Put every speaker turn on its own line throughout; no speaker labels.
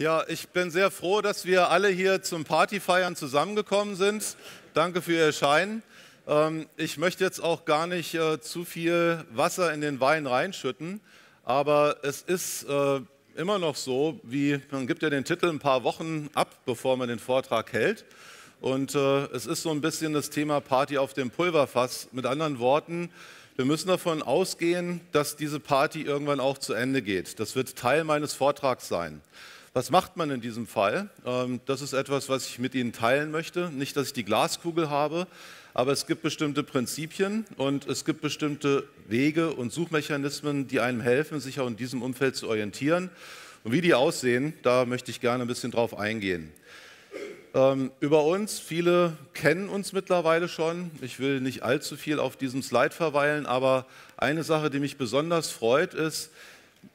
Ja, ich bin sehr froh, dass wir alle hier zum Partyfeiern zusammengekommen sind. Danke für Ihr Erscheinen. Ähm, ich möchte jetzt auch gar nicht äh, zu viel Wasser in den Wein reinschütten, aber es ist äh, immer noch so, wie man gibt ja den Titel ein paar Wochen ab, bevor man den Vortrag hält. Und äh, es ist so ein bisschen das Thema Party auf dem Pulverfass. Mit anderen Worten, wir müssen davon ausgehen, dass diese Party irgendwann auch zu Ende geht. Das wird Teil meines Vortrags sein. Was macht man in diesem Fall? Ähm, das ist etwas, was ich mit Ihnen teilen möchte. Nicht, dass ich die Glaskugel habe, aber es gibt bestimmte Prinzipien und es gibt bestimmte Wege und Suchmechanismen, die einem helfen, sich auch in diesem Umfeld zu orientieren. Und wie die aussehen, da möchte ich gerne ein bisschen drauf eingehen. Ähm, über uns, viele kennen uns mittlerweile schon. Ich will nicht allzu viel auf diesem Slide verweilen, aber eine Sache, die mich besonders freut, ist,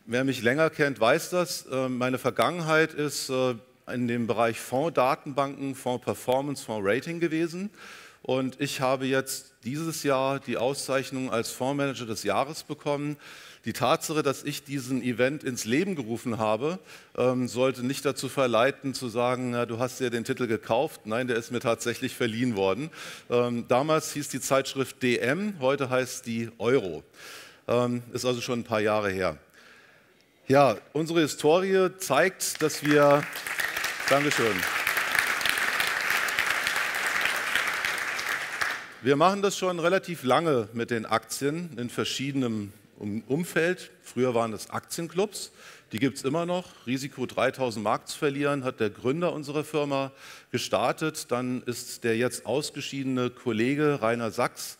Wer mich länger kennt, weiß das. Äh, meine Vergangenheit ist äh, in dem Bereich Fonddatenbanken, datenbanken Fonds-Performance, Fonds-Rating gewesen. Und ich habe jetzt dieses Jahr die Auszeichnung als Fondsmanager des Jahres bekommen. Die Tatsache, dass ich diesen Event ins Leben gerufen habe, ähm, sollte nicht dazu verleiten zu sagen, du hast dir den Titel gekauft. Nein, der ist mir tatsächlich verliehen worden. Ähm, damals hieß die Zeitschrift DM, heute heißt die Euro. Ähm, ist also schon ein paar Jahre her. Ja, unsere Historie zeigt, dass wir. Dankeschön. Wir machen das schon relativ lange mit den Aktien in verschiedenem Umfeld. Früher waren es Aktienclubs, die gibt es immer noch. Risiko 3000 Mark zu verlieren hat der Gründer unserer Firma gestartet. Dann ist der jetzt ausgeschiedene Kollege Rainer Sachs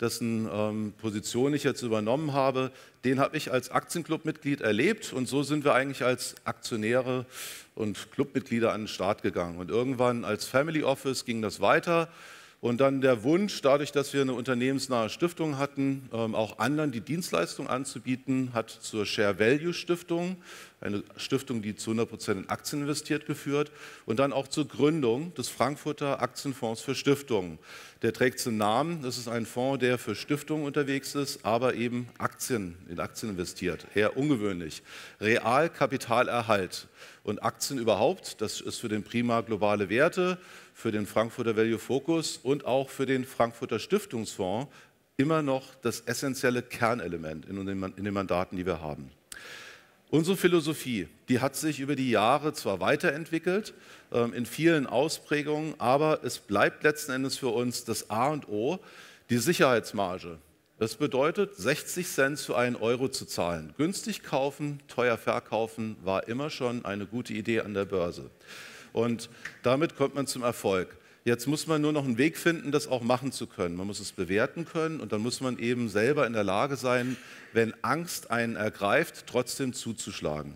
dessen ähm, Position ich jetzt übernommen habe, den habe ich als Aktienclubmitglied erlebt und so sind wir eigentlich als Aktionäre und Clubmitglieder an den Start gegangen. Und irgendwann als Family Office ging das weiter. Und dann der Wunsch, dadurch, dass wir eine unternehmensnahe Stiftung hatten, ähm, auch anderen die Dienstleistung anzubieten, hat zur Share Value Stiftung eine Stiftung, die zu 100 Prozent in Aktien investiert, geführt und dann auch zur Gründung des Frankfurter Aktienfonds für Stiftungen. Der trägt den Namen. Das ist ein Fonds, der für Stiftungen unterwegs ist, aber eben Aktien, in Aktien investiert. Eher ungewöhnlich. Realkapitalerhalt und Aktien überhaupt, das ist für den Prima globale Werte, für den Frankfurter Value Focus und auch für den Frankfurter Stiftungsfonds immer noch das essentielle Kernelement in den Mandaten, die wir haben. Unsere Philosophie, die hat sich über die Jahre zwar weiterentwickelt, ähm, in vielen Ausprägungen, aber es bleibt letzten Endes für uns das A und O, die Sicherheitsmarge. Das bedeutet, 60 Cent für einen Euro zu zahlen. Günstig kaufen, teuer verkaufen war immer schon eine gute Idee an der Börse. Und damit kommt man zum Erfolg. Jetzt muss man nur noch einen Weg finden, das auch machen zu können. Man muss es bewerten können und dann muss man eben selber in der Lage sein, wenn Angst einen ergreift, trotzdem zuzuschlagen.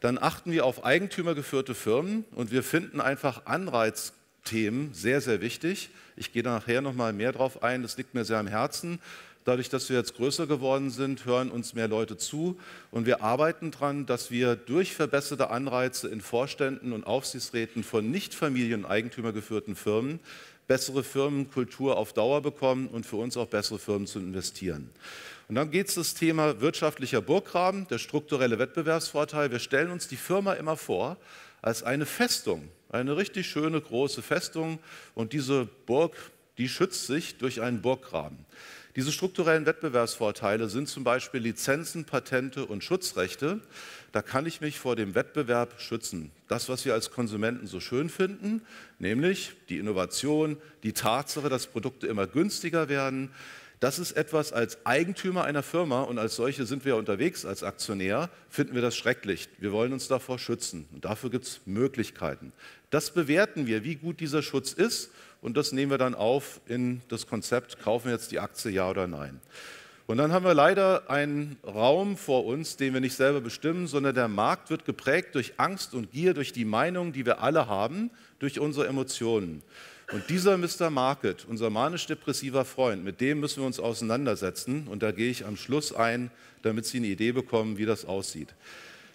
Dann achten wir auf eigentümergeführte Firmen und wir finden einfach Anreizthemen sehr, sehr wichtig. Ich gehe da nachher nochmal mehr drauf ein, das liegt mir sehr am Herzen. Dadurch, dass wir jetzt größer geworden sind, hören uns mehr Leute zu und wir arbeiten daran, dass wir durch verbesserte Anreize in Vorständen und Aufsichtsräten von nicht familien- und eigentümergeführten Firmen bessere Firmenkultur auf Dauer bekommen und für uns auch bessere Firmen zu investieren. Und dann geht es das Thema wirtschaftlicher Burggraben, der strukturelle Wettbewerbsvorteil. Wir stellen uns die Firma immer vor als eine Festung, eine richtig schöne große Festung und diese Burg, die schützt sich durch einen Burggraben. Diese strukturellen Wettbewerbsvorteile sind zum Beispiel Lizenzen, Patente und Schutzrechte. Da kann ich mich vor dem Wettbewerb schützen. Das, was wir als Konsumenten so schön finden, nämlich die Innovation, die Tatsache, dass Produkte immer günstiger werden, das ist etwas als Eigentümer einer Firma und als solche sind wir unterwegs als Aktionär, finden wir das schrecklich. Wir wollen uns davor schützen und dafür gibt es Möglichkeiten. Das bewerten wir, wie gut dieser Schutz ist und das nehmen wir dann auf in das Konzept, kaufen wir jetzt die Aktie ja oder nein. Und dann haben wir leider einen Raum vor uns, den wir nicht selber bestimmen, sondern der Markt wird geprägt durch Angst und Gier, durch die Meinung, die wir alle haben, durch unsere Emotionen. Und dieser Mr. Market, unser manisch-depressiver Freund, mit dem müssen wir uns auseinandersetzen. Und da gehe ich am Schluss ein, damit Sie eine Idee bekommen, wie das aussieht.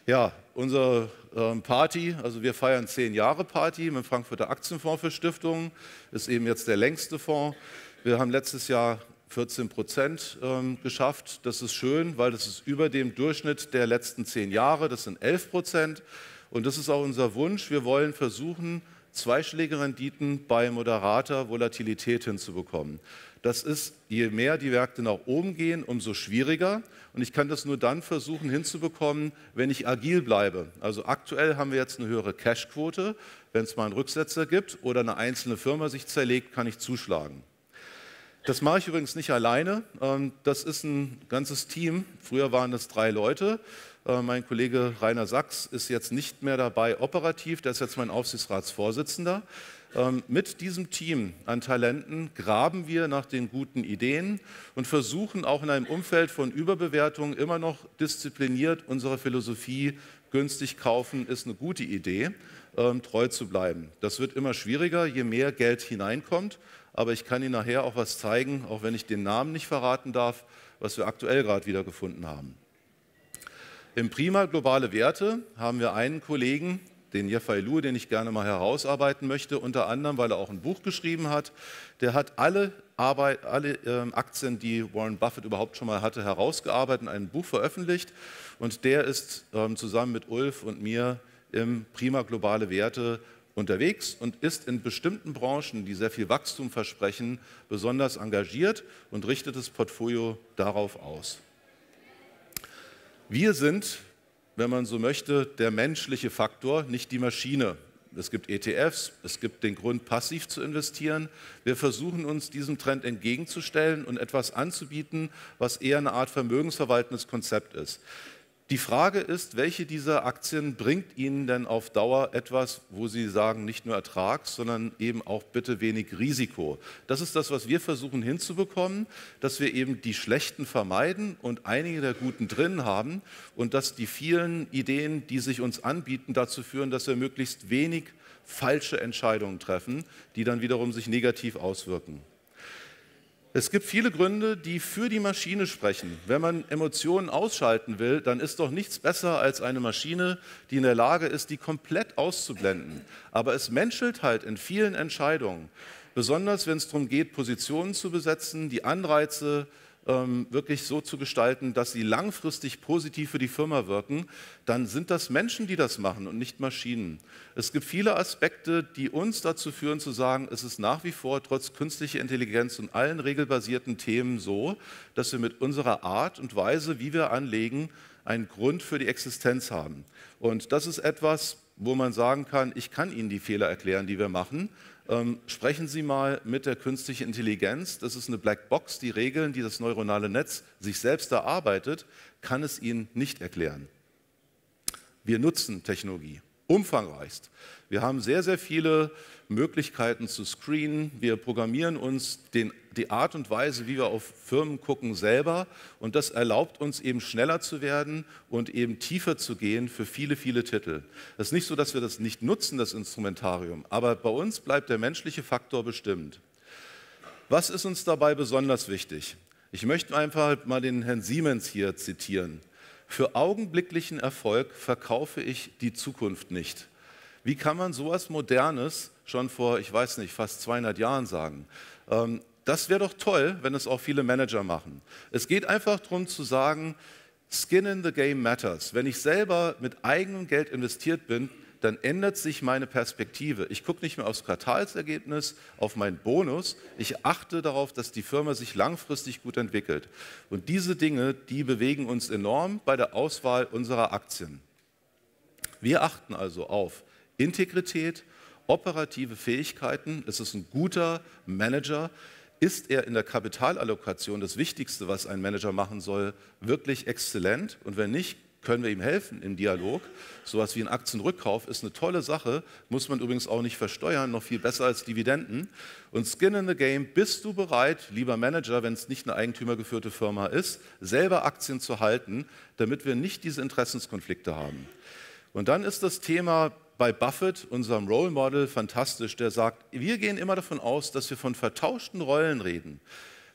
Ja, unsere ähm, Party, also wir feiern zehn Jahre Party mit dem Frankfurter Aktienfonds für Stiftungen, ist eben jetzt der längste Fonds. Wir haben letztes Jahr 14 Prozent ähm, geschafft. Das ist schön, weil das ist über dem Durchschnitt der letzten zehn Jahre. Das sind 11 Prozent. Und das ist auch unser Wunsch. Wir wollen versuchen, zwei Renditen bei moderater Volatilität hinzubekommen. Das ist, je mehr die Märkte nach oben gehen, umso schwieriger. Und ich kann das nur dann versuchen hinzubekommen, wenn ich agil bleibe. Also aktuell haben wir jetzt eine höhere Cashquote. Wenn es mal einen Rücksetzer gibt oder eine einzelne Firma sich zerlegt, kann ich zuschlagen. Das mache ich übrigens nicht alleine. Ähm, das ist ein ganzes Team. Früher waren es drei Leute. Äh, mein Kollege Rainer Sachs ist jetzt nicht mehr dabei operativ. Der ist jetzt mein Aufsichtsratsvorsitzender. Ähm, mit diesem Team an Talenten graben wir nach den guten Ideen und versuchen auch in einem Umfeld von Überbewertung immer noch diszipliniert unserer Philosophie günstig kaufen ist eine gute Idee, ähm, treu zu bleiben. Das wird immer schwieriger, je mehr Geld hineinkommt aber ich kann Ihnen nachher auch was zeigen, auch wenn ich den Namen nicht verraten darf, was wir aktuell gerade wieder gefunden haben. Im Prima Globale Werte haben wir einen Kollegen, den Jeffrey Lu, den ich gerne mal herausarbeiten möchte, unter anderem, weil er auch ein Buch geschrieben hat. Der hat alle, Arbeit, alle ähm, Aktien, die Warren Buffett überhaupt schon mal hatte, herausgearbeitet, und ein Buch veröffentlicht. Und der ist ähm, zusammen mit Ulf und mir im Prima Globale Werte unterwegs und ist in bestimmten Branchen, die sehr viel Wachstum versprechen, besonders engagiert und richtet das Portfolio darauf aus. Wir sind, wenn man so möchte, der menschliche Faktor, nicht die Maschine. Es gibt ETFs, es gibt den Grund, passiv zu investieren. Wir versuchen uns diesem Trend entgegenzustellen und etwas anzubieten, was eher eine Art vermögensverwaltendes Konzept ist. Die Frage ist, welche dieser Aktien bringt Ihnen denn auf Dauer etwas, wo Sie sagen, nicht nur Ertrag, sondern eben auch bitte wenig Risiko. Das ist das, was wir versuchen hinzubekommen, dass wir eben die schlechten vermeiden und einige der guten drin haben und dass die vielen Ideen, die sich uns anbieten, dazu führen, dass wir möglichst wenig falsche Entscheidungen treffen, die dann wiederum sich negativ auswirken. Es gibt viele Gründe, die für die Maschine sprechen. Wenn man Emotionen ausschalten will, dann ist doch nichts besser als eine Maschine, die in der Lage ist, die komplett auszublenden. Aber es menschelt halt in vielen Entscheidungen, besonders wenn es darum geht, Positionen zu besetzen, die Anreize ähm, wirklich so zu gestalten, dass sie langfristig positiv für die Firma wirken, dann sind das Menschen, die das machen und nicht Maschinen. Es gibt viele Aspekte, die uns dazu führen zu sagen, es ist nach wie vor trotz künstlicher Intelligenz und allen regelbasierten Themen so, dass wir mit unserer Art und Weise, wie wir anlegen, einen Grund für die Existenz haben. Und das ist etwas, wo man sagen kann, ich kann Ihnen die Fehler erklären, die wir machen, ähm, sprechen Sie mal mit der künstlichen Intelligenz. Das ist eine Blackbox. Die Regeln, die das neuronale Netz sich selbst erarbeitet, kann es Ihnen nicht erklären. Wir nutzen Technologie umfangreichst. Wir haben sehr, sehr viele Möglichkeiten zu screenen. Wir programmieren uns den, die Art und Weise, wie wir auf Firmen gucken, selber. Und das erlaubt uns eben schneller zu werden und eben tiefer zu gehen für viele, viele Titel. Es ist nicht so, dass wir das nicht nutzen, das Instrumentarium, aber bei uns bleibt der menschliche Faktor bestimmt. Was ist uns dabei besonders wichtig? Ich möchte einfach mal den Herrn Siemens hier zitieren. Für augenblicklichen Erfolg verkaufe ich die Zukunft nicht. Wie kann man sowas Modernes schon vor, ich weiß nicht, fast 200 Jahren sagen? Ähm, das wäre doch toll, wenn es auch viele Manager machen. Es geht einfach darum zu sagen, Skin in the Game matters. Wenn ich selber mit eigenem Geld investiert bin, dann ändert sich meine Perspektive. Ich gucke nicht mehr aufs Quartalsergebnis, auf meinen Bonus. Ich achte darauf, dass die Firma sich langfristig gut entwickelt. Und diese Dinge, die bewegen uns enorm bei der Auswahl unserer Aktien. Wir achten also auf Integrität, operative Fähigkeiten. Ist Es ein guter Manager. Ist er in der Kapitalallokation das Wichtigste, was ein Manager machen soll, wirklich exzellent? Und wenn nicht, können wir ihm helfen im Dialog. Sowas wie ein Aktienrückkauf ist eine tolle Sache, muss man übrigens auch nicht versteuern, noch viel besser als Dividenden. Und Skin in the Game, bist du bereit, lieber Manager, wenn es nicht eine eigentümergeführte Firma ist, selber Aktien zu halten, damit wir nicht diese Interessenskonflikte haben. Und dann ist das Thema bei Buffett, unserem Role Model, fantastisch, der sagt, wir gehen immer davon aus, dass wir von vertauschten Rollen reden.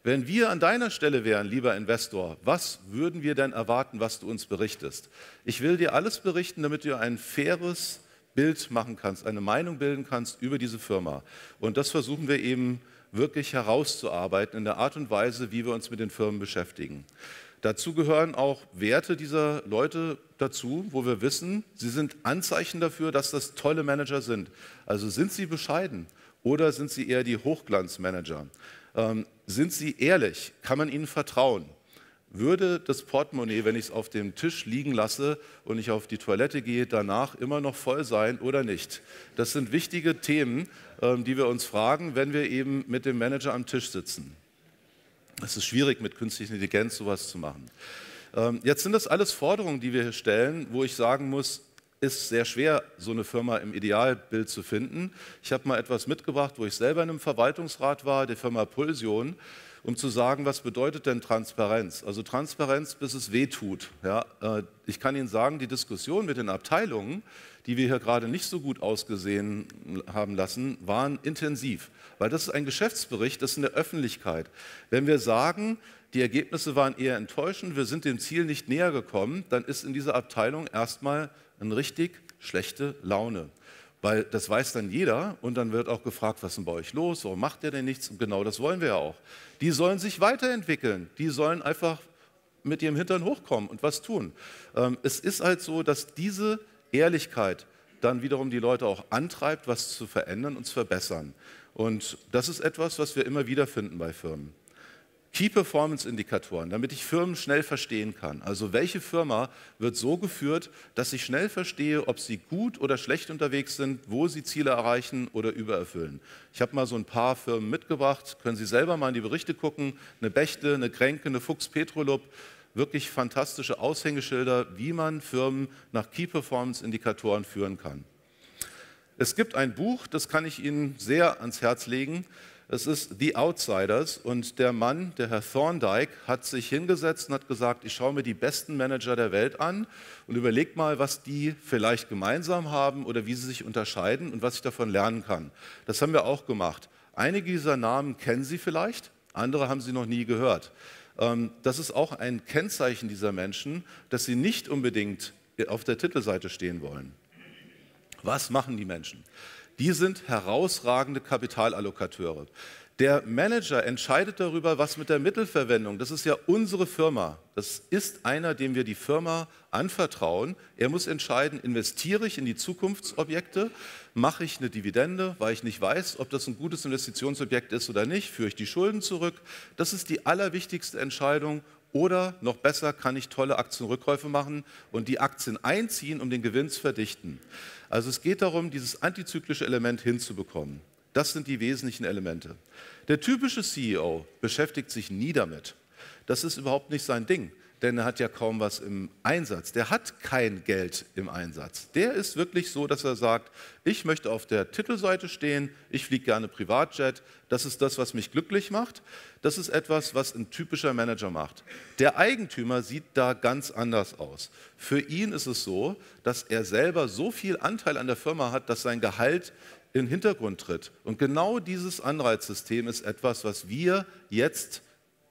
Wenn wir an deiner Stelle wären, lieber Investor, was würden wir denn erwarten, was du uns berichtest? Ich will dir alles berichten, damit du ein faires Bild machen kannst, eine Meinung bilden kannst über diese Firma. Und das versuchen wir eben wirklich herauszuarbeiten in der Art und Weise, wie wir uns mit den Firmen beschäftigen. Dazu gehören auch Werte dieser Leute dazu, wo wir wissen, sie sind Anzeichen dafür, dass das tolle Manager sind. Also sind sie bescheiden oder sind sie eher die Hochglanzmanager? Ähm, sind sie ehrlich? Kann man ihnen vertrauen? Würde das Portemonnaie, wenn ich es auf dem Tisch liegen lasse und ich auf die Toilette gehe, danach immer noch voll sein oder nicht? Das sind wichtige Themen, ähm, die wir uns fragen, wenn wir eben mit dem Manager am Tisch sitzen. Es ist schwierig, mit künstlicher Intelligenz sowas zu machen. Ähm, jetzt sind das alles Forderungen, die wir hier stellen, wo ich sagen muss, ist sehr schwer, so eine Firma im Idealbild zu finden. Ich habe mal etwas mitgebracht, wo ich selber in einem Verwaltungsrat war, der Firma Pulsion, um zu sagen, was bedeutet denn Transparenz? Also Transparenz, bis es weh tut. Ja, äh, ich kann Ihnen sagen, die Diskussion mit den Abteilungen, die wir hier gerade nicht so gut ausgesehen haben lassen, waren intensiv, weil das ist ein Geschäftsbericht, das ist in der Öffentlichkeit. Wenn wir sagen, die Ergebnisse waren eher enttäuschend, wir sind dem Ziel nicht näher gekommen, dann ist in dieser Abteilung erstmal eine richtig schlechte Laune. Weil das weiß dann jeder und dann wird auch gefragt, was ist denn bei euch los, warum macht ihr denn nichts? Und genau das wollen wir ja auch. Die sollen sich weiterentwickeln, die sollen einfach mit ihrem Hintern hochkommen und was tun. Ähm, es ist halt so, dass diese Ehrlichkeit dann wiederum die Leute auch antreibt, was zu verändern und zu verbessern. Und das ist etwas, was wir immer wieder finden bei Firmen. Key-Performance-Indikatoren, damit ich Firmen schnell verstehen kann. Also welche Firma wird so geführt, dass ich schnell verstehe, ob sie gut oder schlecht unterwegs sind, wo sie Ziele erreichen oder übererfüllen. Ich habe mal so ein paar Firmen mitgebracht, können Sie selber mal in die Berichte gucken. Eine Bechte, eine Kränke, eine Fuchs Petrolub, wirklich fantastische Aushängeschilder, wie man Firmen nach Key-Performance-Indikatoren führen kann. Es gibt ein Buch, das kann ich Ihnen sehr ans Herz legen. Es ist The Outsiders und der Mann, der Herr Thorndike, hat sich hingesetzt und hat gesagt, ich schaue mir die besten Manager der Welt an und überlege mal, was die vielleicht gemeinsam haben oder wie sie sich unterscheiden und was ich davon lernen kann. Das haben wir auch gemacht. Einige dieser Namen kennen Sie vielleicht, andere haben Sie noch nie gehört. Ähm, das ist auch ein Kennzeichen dieser Menschen, dass sie nicht unbedingt auf der Titelseite stehen wollen. Was machen die Menschen? die sind herausragende Kapitalallokateure. Der Manager entscheidet darüber, was mit der Mittelverwendung, das ist ja unsere Firma, das ist einer, dem wir die Firma anvertrauen. Er muss entscheiden, investiere ich in die Zukunftsobjekte, mache ich eine Dividende, weil ich nicht weiß, ob das ein gutes Investitionsobjekt ist oder nicht, führe ich die Schulden zurück. Das ist die allerwichtigste Entscheidung. Oder noch besser, kann ich tolle Aktienrückkäufe machen und die Aktien einziehen, um den Gewinn zu verdichten. Also es geht darum, dieses antizyklische Element hinzubekommen. Das sind die wesentlichen Elemente. Der typische CEO beschäftigt sich nie damit. Das ist überhaupt nicht sein Ding denn er hat ja kaum was im Einsatz. Der hat kein Geld im Einsatz. Der ist wirklich so, dass er sagt, ich möchte auf der Titelseite stehen, ich fliege gerne Privatjet, das ist das, was mich glücklich macht. Das ist etwas, was ein typischer Manager macht. Der Eigentümer sieht da ganz anders aus. Für ihn ist es so, dass er selber so viel Anteil an der Firma hat, dass sein Gehalt in den Hintergrund tritt. Und genau dieses Anreizsystem ist etwas, was wir jetzt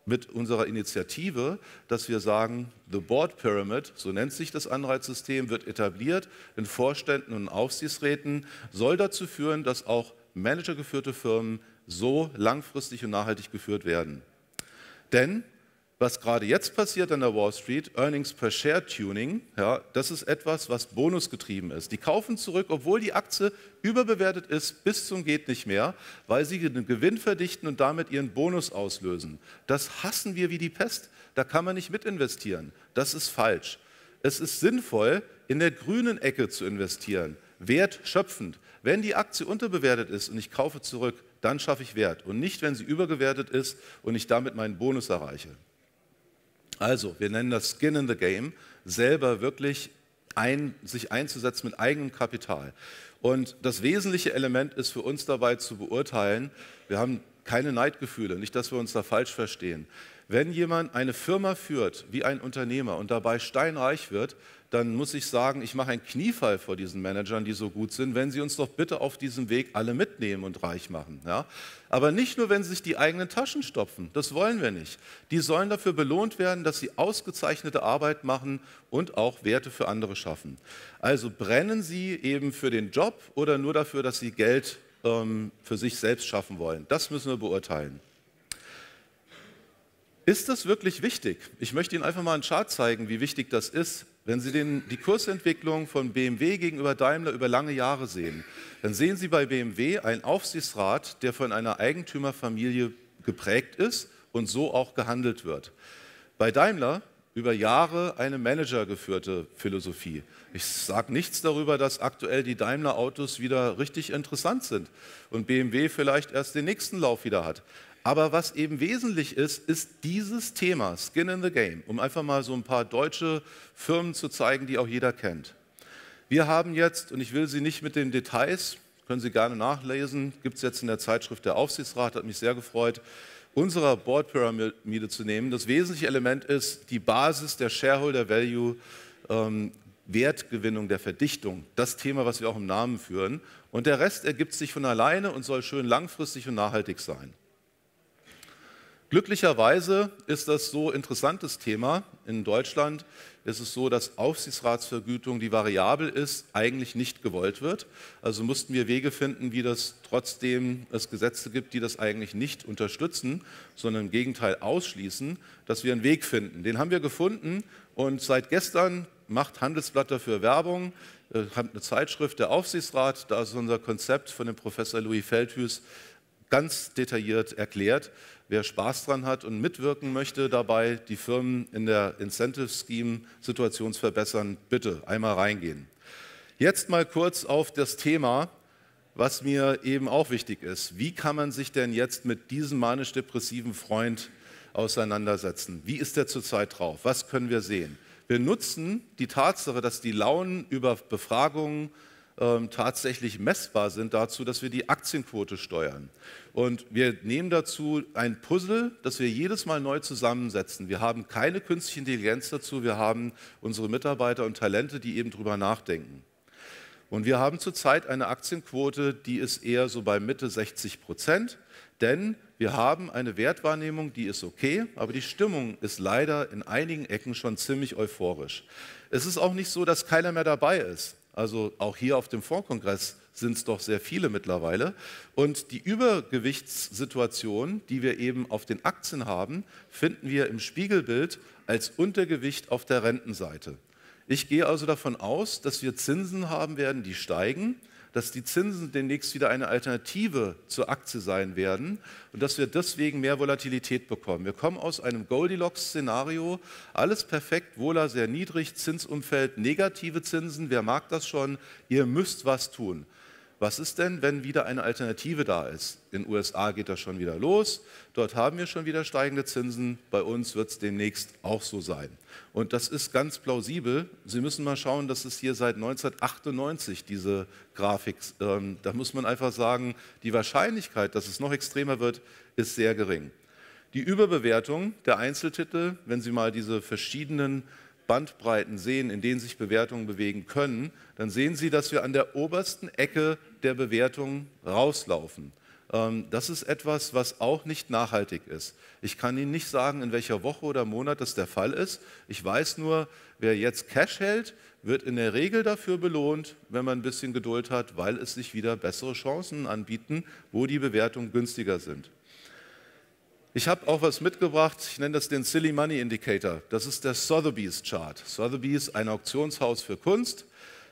mit unserer Initiative, dass wir sagen, The Board Pyramid, so nennt sich das Anreizsystem, wird etabliert in Vorständen und Aufsichtsräten, soll dazu führen, dass auch managergeführte Firmen so langfristig und nachhaltig geführt werden. Denn was gerade jetzt passiert an der Wall Street, Earnings per Share Tuning, ja, das ist etwas, was bonusgetrieben ist. Die kaufen zurück, obwohl die Aktie überbewertet ist, bis zum geht nicht mehr, weil sie den Gewinn verdichten und damit ihren Bonus auslösen. Das hassen wir wie die Pest. Da kann man nicht mitinvestieren. Das ist falsch. Es ist sinnvoll, in der grünen Ecke zu investieren, wertschöpfend. Wenn die Aktie unterbewertet ist und ich kaufe zurück, dann schaffe ich Wert und nicht, wenn sie übergewertet ist und ich damit meinen Bonus erreiche. Also, wir nennen das Skin in the Game, selber wirklich ein, sich einzusetzen mit eigenem Kapital. Und das wesentliche Element ist für uns dabei zu beurteilen, wir haben keine Neidgefühle, nicht, dass wir uns da falsch verstehen. Wenn jemand eine Firma führt wie ein Unternehmer und dabei steinreich wird, dann muss ich sagen, ich mache einen Kniefall vor diesen Managern, die so gut sind, wenn sie uns doch bitte auf diesem Weg alle mitnehmen und reich machen. Ja? Aber nicht nur, wenn sie sich die eigenen Taschen stopfen, das wollen wir nicht. Die sollen dafür belohnt werden, dass sie ausgezeichnete Arbeit machen und auch Werte für andere schaffen. Also brennen sie eben für den Job oder nur dafür, dass sie Geld ähm, für sich selbst schaffen wollen. Das müssen wir beurteilen. Ist das wirklich wichtig? Ich möchte Ihnen einfach mal einen Chart zeigen, wie wichtig das ist. Wenn Sie den, die Kursentwicklung von BMW gegenüber Daimler über lange Jahre sehen, dann sehen Sie bei BMW einen Aufsichtsrat, der von einer Eigentümerfamilie geprägt ist und so auch gehandelt wird. Bei Daimler über Jahre eine managergeführte Philosophie. Ich sage nichts darüber, dass aktuell die Daimler-Autos wieder richtig interessant sind und BMW vielleicht erst den nächsten Lauf wieder hat. Aber was eben wesentlich ist, ist dieses Thema Skin in the Game, um einfach mal so ein paar deutsche Firmen zu zeigen, die auch jeder kennt. Wir haben jetzt, und ich will Sie nicht mit den Details, können Sie gerne nachlesen, gibt es jetzt in der Zeitschrift der Aufsichtsrat, hat mich sehr gefreut, unserer Board-Pyramide zu nehmen. Das wesentliche Element ist die Basis der Shareholder Value, ähm, Wertgewinnung der Verdichtung, das Thema, was wir auch im Namen führen. Und der Rest ergibt sich von alleine und soll schön langfristig und nachhaltig sein. Glücklicherweise ist das so interessantes Thema in Deutschland. Ist es so, dass Aufsichtsratsvergütung, die variabel ist, eigentlich nicht gewollt wird. Also mussten wir Wege finden, wie das trotzdem es Gesetze gibt, die das eigentlich nicht unterstützen, sondern im Gegenteil ausschließen, dass wir einen Weg finden. Den haben wir gefunden und seit gestern macht Handelsblatt dafür Werbung, äh, hat eine Zeitschrift, der Aufsichtsrat, da ist unser Konzept von dem Professor Louis Feldhüs ganz detailliert erklärt wer Spaß dran hat und mitwirken möchte dabei, die Firmen in der Incentive Scheme Situation zu verbessern, bitte einmal reingehen. Jetzt mal kurz auf das Thema, was mir eben auch wichtig ist. Wie kann man sich denn jetzt mit diesem manisch-depressiven Freund auseinandersetzen? Wie ist der zurzeit drauf? Was können wir sehen? Wir nutzen die Tatsache, dass die Launen über Befragungen ähm, tatsächlich messbar sind dazu, dass wir die Aktienquote steuern. Und wir nehmen dazu ein Puzzle, das wir jedes Mal neu zusammensetzen. Wir haben keine künstliche Intelligenz dazu, wir haben unsere Mitarbeiter und Talente, die eben darüber nachdenken. Und wir haben zurzeit eine Aktienquote, die ist eher so bei Mitte 60 Prozent, denn wir haben eine Wertwahrnehmung, die ist okay, aber die Stimmung ist leider in einigen Ecken schon ziemlich euphorisch. Es ist auch nicht so, dass keiner mehr dabei ist. Also auch hier auf dem Fondskongress sind es doch sehr viele mittlerweile. Und die Übergewichtssituation, die wir eben auf den Aktien haben, finden wir im Spiegelbild als Untergewicht auf der Rentenseite. Ich gehe also davon aus, dass wir Zinsen haben werden, die steigen dass die Zinsen demnächst wieder eine Alternative zur Aktie sein werden und dass wir deswegen mehr Volatilität bekommen. Wir kommen aus einem Goldilocks-Szenario, alles perfekt, Wohler sehr niedrig, Zinsumfeld negative Zinsen, wer mag das schon? Ihr müsst was tun was ist denn, wenn wieder eine Alternative da ist? In den USA geht das schon wieder los, dort haben wir schon wieder steigende Zinsen, bei uns wird es demnächst auch so sein. Und das ist ganz plausibel. Sie müssen mal schauen, dass es hier seit 1998 diese Grafik, ähm, da muss man einfach sagen, die Wahrscheinlichkeit, dass es noch extremer wird, ist sehr gering. Die Überbewertung der Einzeltitel, wenn Sie mal diese verschiedenen Bandbreiten sehen, in denen sich Bewertungen bewegen können, dann sehen Sie, dass wir an der obersten Ecke der Bewertungen rauslaufen. Ähm, das ist etwas, was auch nicht nachhaltig ist. Ich kann Ihnen nicht sagen, in welcher Woche oder Monat das der Fall ist. Ich weiß nur, wer jetzt Cash hält, wird in der Regel dafür belohnt, wenn man ein bisschen Geduld hat, weil es sich wieder bessere Chancen anbieten, wo die Bewertungen günstiger sind. Ich habe auch was mitgebracht, ich nenne das den Silly Money Indicator. Das ist der Sotheby's Chart. Sotheby's, ein Auktionshaus für Kunst.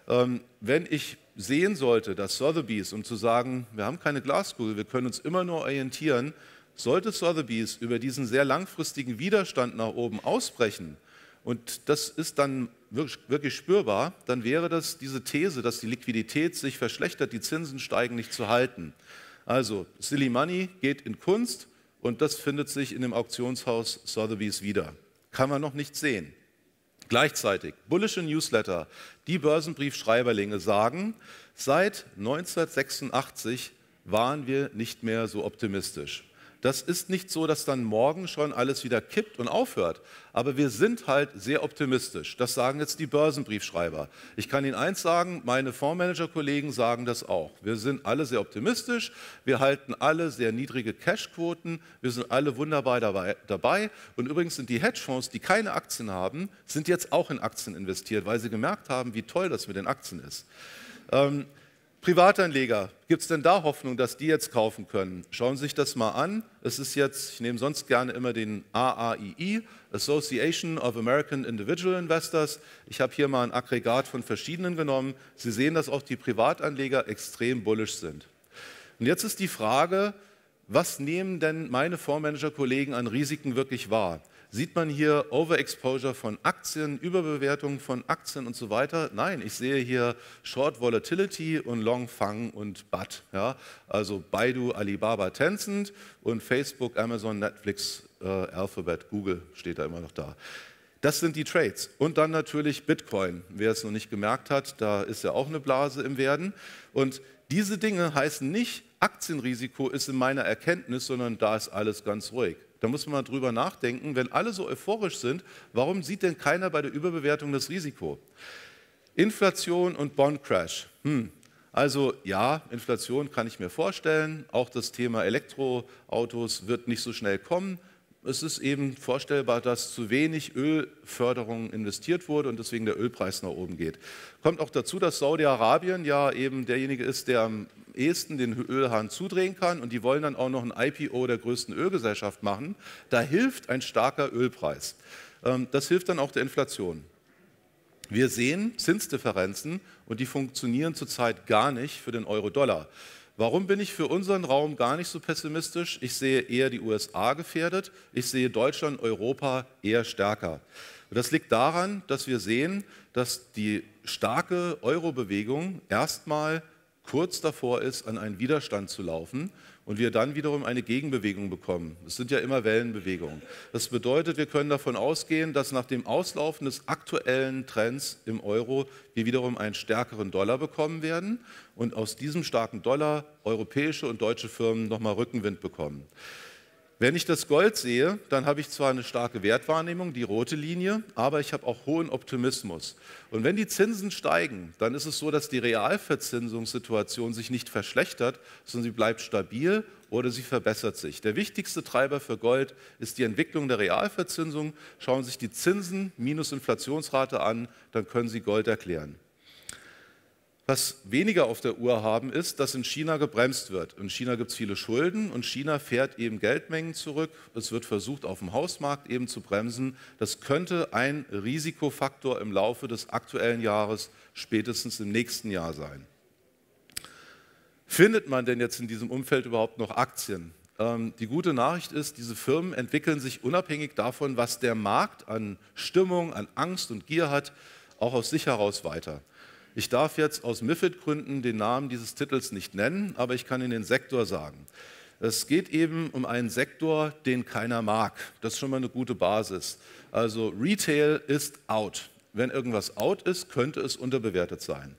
Ähm, wenn ich sehen sollte, dass Sotheby's, um zu sagen, wir haben keine Glaskugel, wir können uns immer nur orientieren, sollte Sotheby's über diesen sehr langfristigen Widerstand nach oben ausbrechen, und das ist dann wirklich, wirklich, spürbar, dann wäre das diese These, dass die Liquidität sich verschlechtert, die Zinsen steigen, nicht zu halten. Also Silly Money geht in Kunst und das findet sich in dem Auktionshaus Sotheby's wieder. Kann man noch nicht sehen. Gleichzeitig, bullische Newsletter, die Börsenbriefschreiberlinge sagen, seit 1986 waren wir nicht mehr so optimistisch. Das ist nicht so, dass dann morgen schon alles wieder kippt und aufhört. Aber wir sind halt sehr optimistisch. Das sagen jetzt die Börsenbriefschreiber. Ich kann Ihnen eins sagen, meine Fondsmanager-Kollegen sagen das auch. Wir sind alle sehr optimistisch. Wir halten alle sehr niedrige Cashquoten. Wir sind alle wunderbar dabei. Und übrigens sind die Hedgefonds, die keine Aktien haben, sind jetzt auch in Aktien investiert, weil sie gemerkt haben, wie toll das mit den Aktien ist. Ähm, Privatanleger, gibt es denn da Hoffnung, dass die jetzt kaufen können? Schauen Sie sich das mal an. Es ist jetzt, ich nehme sonst gerne immer den AAII, Association of American Individual Investors. Ich habe hier mal ein Aggregat von verschiedenen genommen. Sie sehen, dass auch die Privatanleger extrem bullisch sind. Und jetzt ist die Frage, was nehmen denn meine Fondsmanager-Kollegen an Risiken wirklich wahr? Sieht man hier Overexposure von Aktien, Überbewertung von Aktien und so weiter? Nein, ich sehe hier Short Volatility und Long Fang und BAT. Ja? Also Baidu, Alibaba, Tencent und Facebook, Amazon, Netflix, äh, Alphabet, Google steht da immer noch da. Das sind die Trades. Und dann natürlich Bitcoin. Wer es noch nicht gemerkt hat, da ist ja auch eine Blase im Werden. Und diese Dinge heißen nicht, Aktienrisiko ist in meiner Erkenntnis, sondern da ist alles ganz ruhig. Da muss man mal drüber nachdenken, wenn alle so euphorisch sind, warum sieht denn keiner bei der Überbewertung das Risiko? Inflation und Bondcrash. Hm. Also ja, Inflation kann ich mir vorstellen. Auch das Thema Elektroautos wird nicht so schnell kommen. Es ist eben vorstellbar, dass zu wenig Ölförderung investiert wurde und deswegen der Ölpreis nach oben geht. Kommt auch dazu, dass Saudi-Arabien ja eben derjenige ist, der am ehesten den Ölhahn zudrehen kann und die wollen dann auch noch ein IPO der größten Ölgesellschaft machen. Da hilft ein starker Ölpreis. Ähm, das hilft dann auch der Inflation. Wir sehen Zinsdifferenzen und die funktionieren zurzeit gar nicht für den Euro-Dollar. Warum bin ich für unseren Raum gar nicht so pessimistisch? Ich sehe eher die USA gefährdet. Ich sehe Deutschland, Europa eher stärker. Und das liegt daran, dass wir sehen, dass die starke Euro-Bewegung erstmal kurz davor ist, an einen Widerstand zu laufen und wir dann wiederum eine Gegenbewegung bekommen. Es sind ja immer Wellenbewegungen. Das bedeutet, wir können davon ausgehen, dass nach dem Auslaufen des aktuellen Trends im Euro wir wiederum einen stärkeren Dollar bekommen werden und aus diesem starken Dollar europäische und deutsche Firmen nochmal Rückenwind bekommen. Wenn ich das Gold sehe, dann habe ich zwar eine starke Wertwahrnehmung, die rote Linie, aber ich habe auch hohen Optimismus. Und wenn die Zinsen steigen, dann ist es so, dass die Realverzinsungssituation sich nicht verschlechtert, sondern sie bleibt stabil oder sie verbessert sich. Der wichtigste Treiber für Gold ist die Entwicklung der Realverzinsung. Schauen Sie sich die Zinsen minus Inflationsrate an, dann können Sie Gold erklären. Was weniger auf der Uhr haben, ist, dass in China gebremst wird. In China gibt es viele Schulden und China fährt eben Geldmengen zurück. Es wird versucht, auf dem Hausmarkt eben zu bremsen. Das könnte ein Risikofaktor im Laufe des aktuellen Jahres, spätestens im nächsten Jahr sein. Findet man denn jetzt in diesem Umfeld überhaupt noch Aktien? Ähm, die gute Nachricht ist, diese Firmen entwickeln sich unabhängig davon, was der Markt an Stimmung, an Angst und Gier hat, auch aus sich heraus weiter. Ich darf jetzt aus MIFID-Gründen den Namen dieses Titels nicht nennen, aber ich kann Ihnen den Sektor sagen. Es geht eben um einen Sektor, den keiner mag. Das ist schon mal eine gute Basis. Also Retail ist out. Wenn irgendwas out ist, könnte es unterbewertet sein.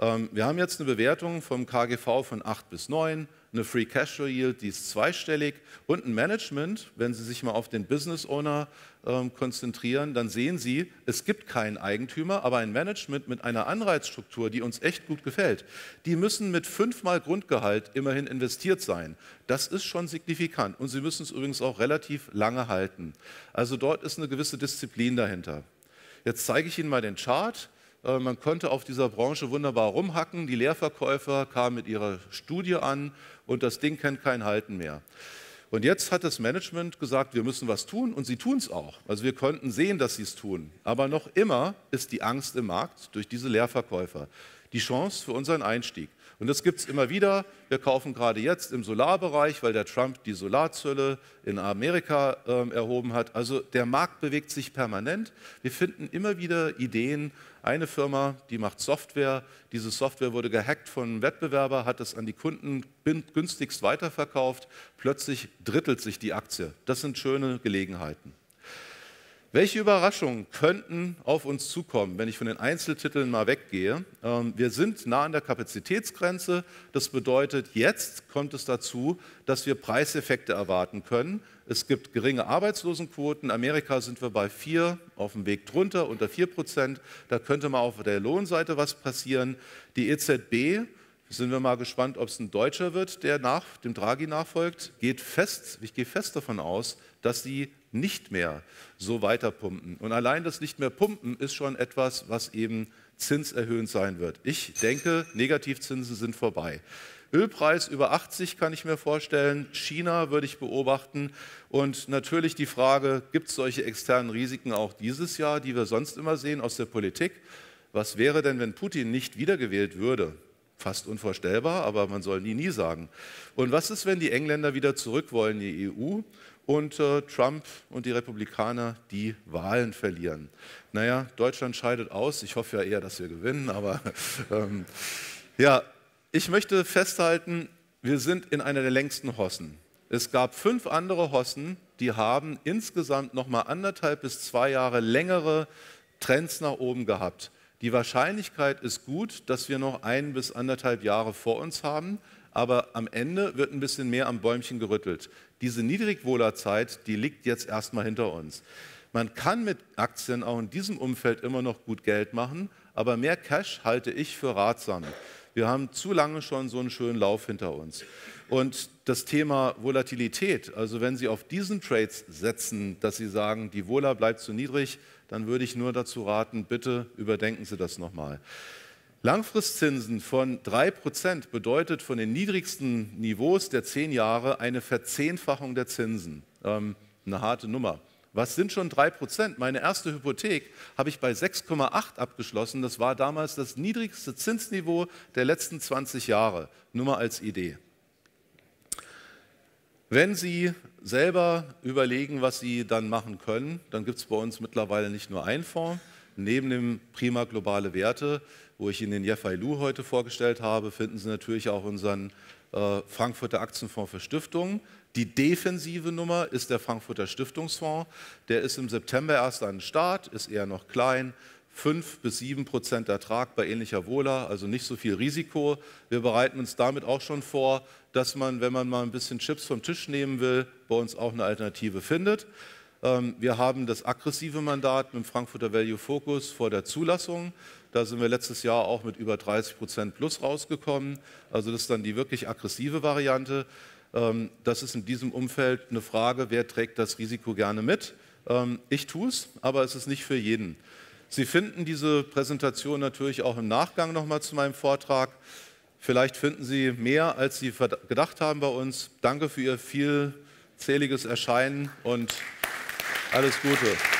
Ähm, wir haben jetzt eine Bewertung vom KGV von 8 bis 9 eine Free Cashflow Yield, die ist zweistellig und ein Management, wenn Sie sich mal auf den Business Owner äh, konzentrieren, dann sehen Sie, es gibt keinen Eigentümer, aber ein Management mit einer Anreizstruktur, die uns echt gut gefällt. Die müssen mit fünfmal Grundgehalt immerhin investiert sein. Das ist schon signifikant und Sie müssen es übrigens auch relativ lange halten. Also dort ist eine gewisse Disziplin dahinter. Jetzt zeige ich Ihnen mal den Chart. Äh, man konnte auf dieser Branche wunderbar rumhacken. Die Leerverkäufer kamen mit ihrer Studie an und das Ding kennt kein Halten mehr. Und jetzt hat das Management gesagt, wir müssen was tun und sie tun es auch. Also wir konnten sehen, dass sie es tun. Aber noch immer ist die Angst im Markt durch diese Leerverkäufer die Chance für unseren Einstieg. Und das gibt es immer wieder. Wir kaufen gerade jetzt im Solarbereich, weil der Trump die Solarzölle in Amerika äh, erhoben hat. Also der Markt bewegt sich permanent. Wir finden immer wieder Ideen. Eine Firma, die macht Software. Diese Software wurde gehackt von einem Wettbewerber, hat es an die Kunden günstigst weiterverkauft. Plötzlich drittelt sich die Aktie. Das sind schöne Gelegenheiten. Welche Überraschungen könnten auf uns zukommen, wenn ich von den Einzeltiteln mal weggehe? Ähm, wir sind nah an der Kapazitätsgrenze. Das bedeutet, jetzt kommt es dazu, dass wir Preiseffekte erwarten können. Es gibt geringe Arbeitslosenquoten. In Amerika sind wir bei vier, auf dem Weg drunter, unter vier Prozent. Da könnte mal auf der Lohnseite was passieren. Die EZB sind wir mal gespannt, ob es ein Deutscher wird, der nach, dem Draghi nachfolgt, geht fest, ich gehe fest davon aus, dass sie nicht mehr so weiter pumpen. Und allein das nicht mehr pumpen ist schon etwas, was eben zinserhöhend sein wird. Ich denke, Negativzinsen sind vorbei. Ölpreis über 80 kann ich mir vorstellen, China würde ich beobachten und natürlich die Frage, gibt es solche externen Risiken auch dieses Jahr, die wir sonst immer sehen aus der Politik? Was wäre denn, wenn Putin nicht wiedergewählt würde? Fast unvorstellbar, aber man soll nie, nie sagen. Und was ist, wenn die Engländer wieder zurück wollen in die EU und äh, Trump und die Republikaner die Wahlen verlieren. Naja, Deutschland scheidet aus. Ich hoffe ja eher, dass wir gewinnen, aber ähm, ja, ich möchte festhalten, wir sind in einer der längsten Hossen. Es gab fünf andere Hossen, die haben insgesamt noch mal anderthalb bis zwei Jahre längere Trends nach oben gehabt. Die Wahrscheinlichkeit ist gut, dass wir noch ein bis anderthalb Jahre vor uns haben aber am Ende wird ein bisschen mehr am Bäumchen gerüttelt. Diese Niedrigwohlerzeit, die liegt jetzt erstmal hinter uns. Man kann mit Aktien auch in diesem Umfeld immer noch gut Geld machen, aber mehr Cash halte ich für ratsam. Wir haben zu lange schon so einen schönen Lauf hinter uns. Und das Thema Volatilität, also wenn Sie auf diesen Trades setzen, dass Sie sagen, die Wohler bleibt zu niedrig, dann würde ich nur dazu raten, bitte überdenken Sie das nochmal. Langfristzinsen von 3% bedeutet von den niedrigsten Niveaus der zehn Jahre eine Verzehnfachung der Zinsen. Ähm, eine harte Nummer. Was sind schon 3%? Meine erste Hypothek habe ich bei 6,8 abgeschlossen. Das war damals das niedrigste Zinsniveau der letzten 20 Jahre. Nur mal als Idee. Wenn Sie selber überlegen, was Sie dann machen können, dann gibt es bei uns mittlerweile nicht nur einen Fonds. Neben dem Prima Globale Werte wo ich Ihnen den Jeffrey Lu heute vorgestellt habe, finden Sie natürlich auch unseren äh, Frankfurter Aktienfonds für Stiftungen. Die defensive Nummer ist der Frankfurter Stiftungsfonds. Der ist im September erst an den Start, ist eher noch klein. 5 bis 7 Prozent Ertrag bei ähnlicher Wohler, also nicht so viel Risiko. Wir bereiten uns damit auch schon vor, dass man, wenn man mal ein bisschen Chips vom Tisch nehmen will, bei uns auch eine Alternative findet. Ähm, wir haben das aggressive Mandat mit dem Frankfurter Value Focus vor der Zulassung. Da sind wir letztes Jahr auch mit über 30 Prozent plus rausgekommen. Also das ist dann die wirklich aggressive Variante. Ähm, das ist in diesem Umfeld eine Frage, wer trägt das Risiko gerne mit? Ähm, ich tue es, aber es ist nicht für jeden. Sie finden diese Präsentation natürlich auch im Nachgang nochmal zu meinem Vortrag. Vielleicht finden Sie mehr, als Sie gedacht haben bei uns. Danke für Ihr vielzähliges Erscheinen und alles Gute.